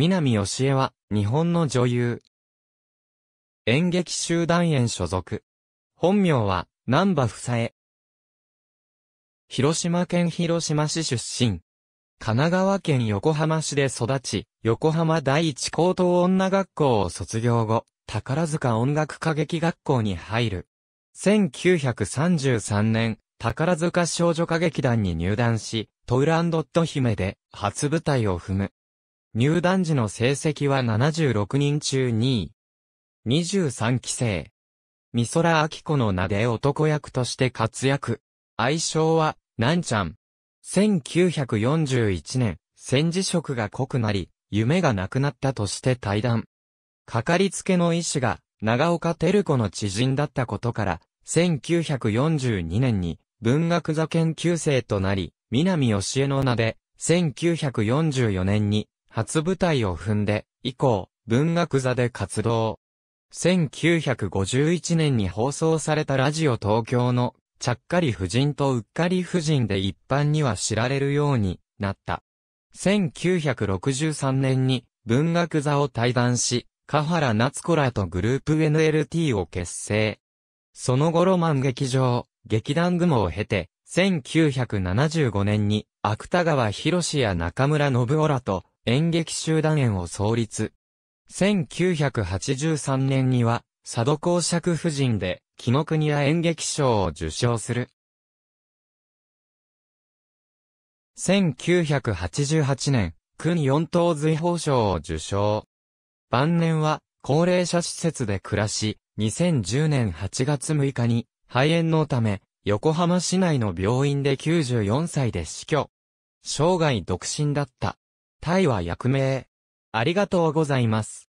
南義江は、日本の女優。演劇集団園所属。本名は、南波房江。広島県広島市出身。神奈川県横浜市で育ち、横浜第一高等女学校を卒業後、宝塚音楽歌劇学校に入る。1933年、宝塚少女歌劇団に入団し、トウランドット姫で初舞台を踏む。入団時の成績は76人中2位。23期生。美空明子の名で男役として活躍。愛称は、なんちゃん。1941年、戦時色が濃くなり、夢がなくなったとして退団。かかりつけの医師が、長岡照子の知人だったことから、1942年に文学座研究生となり、南義江の名で、1944年に初舞台を踏んで、以降、文学座で活動。1951年に放送されたラジオ東京の、ちゃっかり夫人とうっかり夫人で一般には知られるようになった。1963年に文学座を退団し、河原夏子らとグループ NLT を結成。その後ロマン劇場、劇団雲を経て、1975年に芥川博士や中村信夫らと演劇集団園を創立。1983年には、佐渡公爵夫人で、木の国屋演劇賞を受賞する。1988年、国四等随法賞を受賞。晩年は、高齢者施設で暮らし、2010年8月6日に、肺炎のため、横浜市内の病院で94歳で死去。生涯独身だった。タイは役名。ありがとうございます。